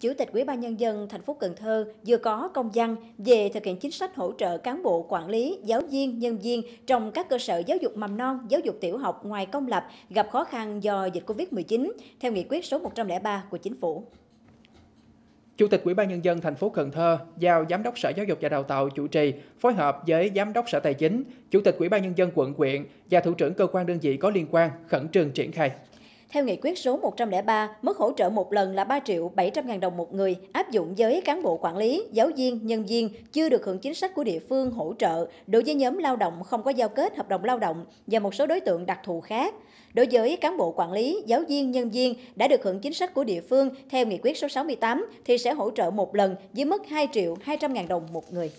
Chủ tịch Ủy ban nhân dân thành phố Cần Thơ vừa có công văn về thực hiện chính sách hỗ trợ cán bộ quản lý, giáo viên, nhân viên trong các cơ sở giáo dục mầm non, giáo dục tiểu học ngoài công lập gặp khó khăn do dịch Covid-19 theo nghị quyết số 103 của chính phủ. Chủ tịch Ủy ban nhân dân thành phố Cần Thơ giao giám đốc Sở Giáo dục và Đào tạo chủ trì phối hợp với giám đốc Sở Tài chính, Chủ tịch Ủy ban nhân dân quận huyện và thủ trưởng cơ quan đơn vị có liên quan khẩn trương triển khai. Theo nghị quyết số 103, mức hỗ trợ một lần là 3 triệu 700 ngàn đồng một người, áp dụng với cán bộ quản lý, giáo viên, nhân viên chưa được hưởng chính sách của địa phương hỗ trợ đối với nhóm lao động không có giao kết hợp đồng lao động và một số đối tượng đặc thù khác. Đối với cán bộ quản lý, giáo viên, nhân viên đã được hưởng chính sách của địa phương theo nghị quyết số 68 thì sẽ hỗ trợ một lần với mức 2 triệu 200 ngàn đồng một người.